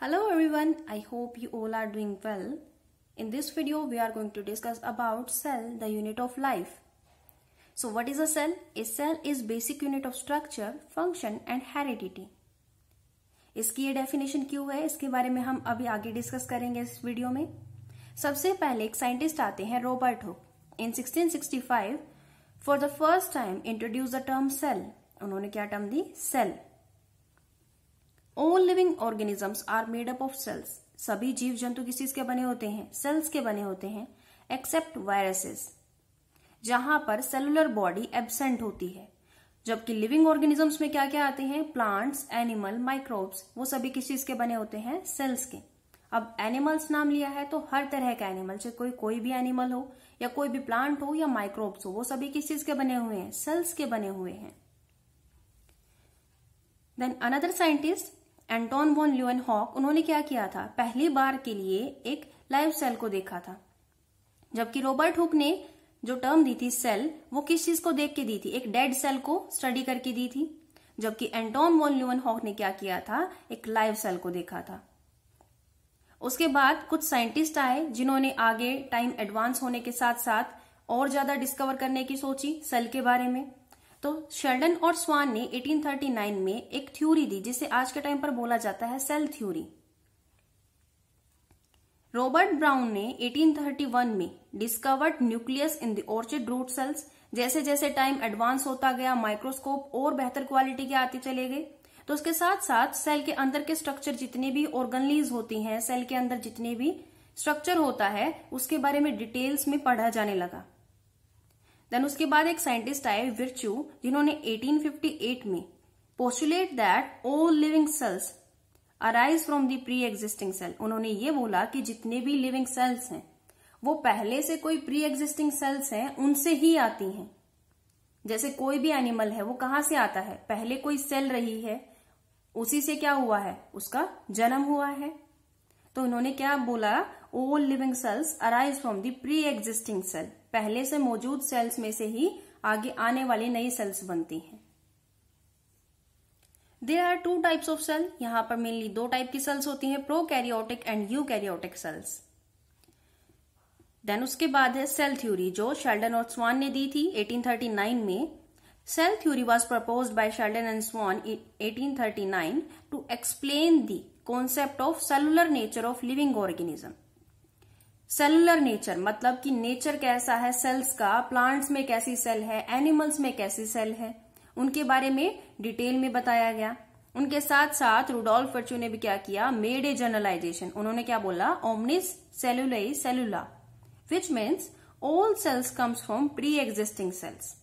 Hello everyone, I hope you all are doing well. In this video, we are going to discuss about cell, the unit of life. So what is a cell? A cell is basic unit of structure, function and heredity. इसकी ये definition क्यों है इसके बारे में हम अभी आगे डिस्कस करेंगे इस वीडियो में सबसे पहले एक साइंटिस्ट आते हैं Robert Hooke in 1665 for the first time introduce the term cell उन्होंने क्या टर्म दी cell all living organisms are made up of cells सभी जीव जंतु किस चीज के बने होते हैं सेल्स के बने होते हैं एक्सेप्ट वायरसेस जहां पर सेलुलर बॉडी एबसेंट होती है जबकि लिविंग ऑर्गेनिजम्स में क्या क्या आते हैं प्लांट्स एनिमल माइक्रोब्स वो सभी किस चीज के बने होते हैं सेल्स के अब एनिमल्स नाम लिया है तो हर तरह का एनिमल चाहे कोई कोई भी एनिमल हो या कोई भी प्लांट हो या माइक्रोब्स हो वो सभी किस चीज के बने हुए हैं सेल्स के बने हुए हैं then another scientist Anton van Leeuwenhoek उन्होंने क्या किया था पहली बार के लिए एक लाइव सेल को देखा था जबकि रॉबर्ट हुक ने जो टर्म दी थी सेल वो किस चीज को देख के दी थी एक डेड सेल को स्टडी करके दी थी जबकि एंटोन वॉन ल्यून हॉक ने क्या किया था एक लाइव सेल को देखा था उसके बाद कुछ साइंटिस्ट आए जिन्होंने आगे टाइम एडवांस होने के साथ साथ और ज्यादा डिस्कवर करने की सोची सेल के बारे में तो शेल्डन और स्वान ने 1839 में एक थ्योरी दी जिसे आज के टाइम पर बोला जाता है सेल थ्योरी रॉबर्ट ब्राउन ने 1831 में discovered nucleus in the orchid root cells जैसे जैसे टाइम एडवांस होता गया माइक्रोस्कोप और बेहतर क्वालिटी के आते चले गए तो उसके साथ साथ सेल के अंदर के स्ट्रक्चर जितने भी ऑर्गनलीज होती हैं सेल के अंदर जितने भी स्ट्रक्चर होता है उसके बारे में डिटेल्स में पढ़ा जाने लगा देन उसके बाद एक साइंटिस्ट आए विरचू जिन्होंने 1858 में postulate that all living cells arise from the pre existing cell उन्होंने ये बोला कि जितने भी लिविंग सेल्स हैं वो पहले से कोई प्री एग्जिस्टिंग सेल्स हैं उनसे ही आती हैं जैसे कोई भी एनिमल है वो कहां से आता है पहले कोई सेल रही है उसी से क्या हुआ है उसका जन्म हुआ है तो उन्होंने क्या बोला all living cells arise from the pre existing cell पहले से मौजूद सेल्स में से ही आगे आने वाली नई सेल्स बनती हैं there are two types of cell यहां पर मेनली दो टाइप की सेल्स होती हैं prokaryotic and eukaryotic cells then उसके बाद है सेल थ्योरी जो शेल्डन और स्वान ने दी थी 1839 में cell theory was proposed by Schleiden and Schwann 1839 to explain the concept of cellular nature of living organism cellular nature मतलब कि नेचर कैसा है सेल्स का प्लांट्स में कैसी सेल है एनिमल्स में कैसी सेल है उनके बारे में डिटेल में बताया गया उनके साथ साथ रूडोल्फ फर्चू ने भी क्या किया मेड ए जर्नलाइजेशन उन्होंने क्या बोला ओमनिस सेलुलई सेलुला which means all cells comes from pre existing cells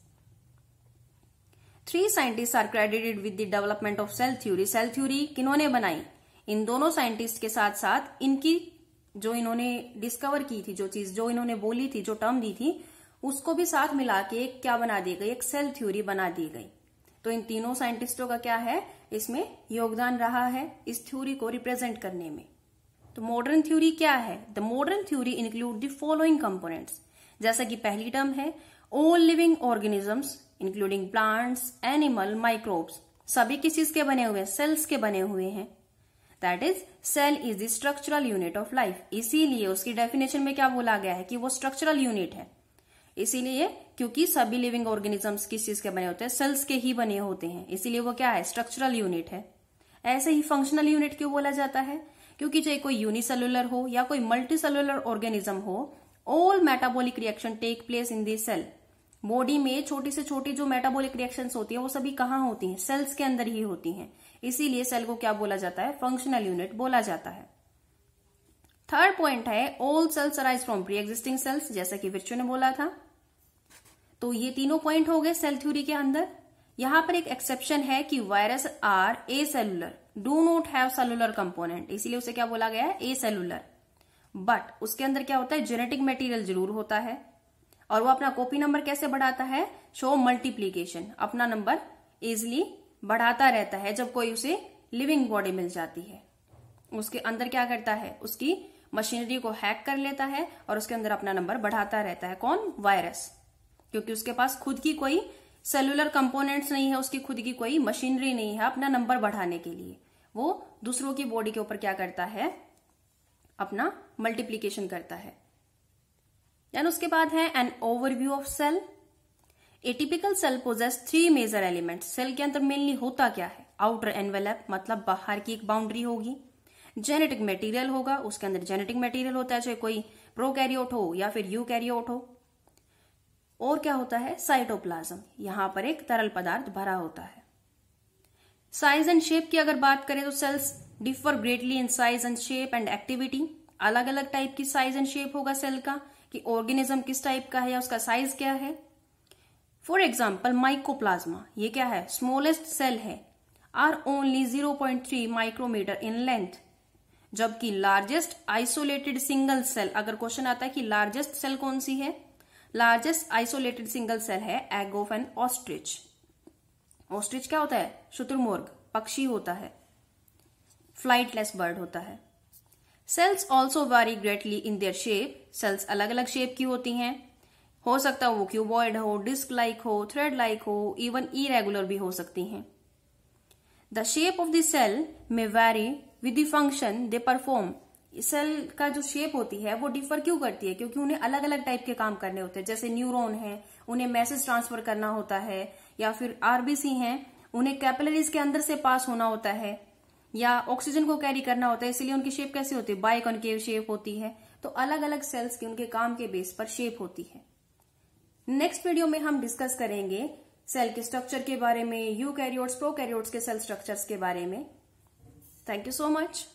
three scientists are credited with the development of cell theory cell theory किन्होंने बनाई इन दोनों साइंटिस्ट के साथ साथ इनकी जो इन्होंने डिस्कवर की थी जो चीज जो इन्होंने बोली थी जो टर्म दी थी उसको भी साथ मिला के एक क्या बना दी गई एक सेल थ्योरी बना दी गई तो इन तीनों साइंटिस्टों का क्या है इसमें योगदान रहा है इस थ्योरी को रिप्रेजेंट करने में तो मॉडर्न थ्योरी क्या है the modern theory include the following components जैसा कि पहली टर्म है all living organisms including plants animal microbes सभी किस चीज के बने हुए सेल्स के बने हुए हैं that is cell is the structural unit of life इसीलिए उसकी डेफिनेशन में क्या बोला गया है कि वो स्ट्रक्चरल यूनिट है इसीलिए क्योंकि सभी लिविंग ऑर्गेनिजम्स किस चीज के बने होते हैं सेल्स के ही बने होते हैं इसीलिए वो क्या है स्ट्रक्चरल यूनिट है ऐसे ही फंक्शनल यूनिट क्यों बोला जाता है क्योंकि चाहे कोई यूनिसेलुलर हो या कोई मल्टीसेलुलर ऑर्गेनिज्म हो all metabolic reaction take place in the cell body में छोटी से छोटी जो मेटाबॉलिक रिएक्शंस होती है वो सभी कहाँ होती हैं सेल्स के अंदर ही होती हैं इसीलिए सेल को क्या बोला जाता है फंक्शनल यूनिट बोला जाता है थर्ड पॉइंट है all cells arise from pre existing cells जैसा कि विरचु ने बोला था तो ये तीनों पॉइंट हो गए सेल थ्योरी के अंदर यहां पर एक एक्सेप्शन है कि virus are acellular do not have cellular component इसीलिए उसे क्या बोला गया है ए सेलुलर बट उसके अंदर क्या होता है जेनेटिक मटेरियल जरूर होता है और वो अपना कॉपी नंबर कैसे बढ़ाता है शो मल्टीप्लीकेशन अपना नंबर इजिली बढ़ाता रहता है जब कोई उसे लिविंग बॉडी मिल जाती है उसके अंदर क्या करता है उसकी मशीनरी को हैक कर लेता है और उसके अंदर अपना नंबर बढ़ाता रहता है कौन वायरस क्योंकि उसके पास खुद की कोई सेलुलर कंपोनेंट्स नहीं है उसकी खुद की कोई मशीनरी नहीं है अपना नंबर बढ़ाने के लिए वो दूसरों की बॉडी के ऊपर क्या करता है अपना मल्टीप्लीकेशन करता है देन उसके बाद है an overview of cell a typical cell possesses three major element cell के अंदर मेनली होता क्या है आउटर एनवेलप मतलब बाहर की एक बाउंड्री होगी जेनेटिक मटेरियल होगा उसके अंदर जेनेटिक मटेरियल होता है चाहे कोई प्रोकैरियोट हो या फिर कैरियोट हो और क्या होता है साइटोप्लाज्म यहां पर एक तरल पदार्थ भरा होता है साइज एंड शेप की अगर बात करें तो cells differ greatly in size and shape and activity अलग अलग टाइप की साइज एंड शेप होगा सेल का कि ऑर्गेनिज्म किस टाइप का है या उसका साइज क्या है फॉर एग्जाम्पल माइकोप्लाज्मा ये क्या है स्मॉलेस्ट सेल है are only 0.3 micrometre in length जबकि लार्जेस्ट आइसोलेटेड सिंगल सेल अगर क्वेश्चन आता है कि लार्जेस्ट सेल कौन सी है लार्जेस्ट आइसोलेटेड सिंगल सेल है egg of an ostrich ostrich क्या होता है शुतुरमुर्ग पक्षी होता है फ्लाइटलेस बर्ड होता है cells also vary greatly in their shape cells अलग अलग शेप की होती हैं हो सकता है वो क्यूबॉइड हो डिस्क लाइक हो थ्रेड लाइक हो इवन इरेगुलर भी हो सकती हैं the shape of the cell may vary with the function they perform cell का जो शेप होती है वो डिफर क्यों करती है क्योंकि उन्हें अलग अलग टाइप के काम करने होते हैं जैसे न्यूरोन है उन्हें मैसेज ट्रांसफर करना होता है या फिर आरबीसी है उन्हें कैपिलरीज के अंदर से पास होना होता है या ऑक्सीजन को कैरी करना होता है इसलिए उनकी शेप कैसी होती है बाइकॉनकेव शेप होती है तो अलग अलग सेल्स की उनके काम के बेस पर शेप होती है नेक्स्ट वीडियो में हम डिस्कस करेंगे सेल के स्ट्रक्चर के बारे में यू कैरियोड्स प्रो कैरियोट्स के सेल स्ट्रक्चर्स के बारे में थैंक यू सो मच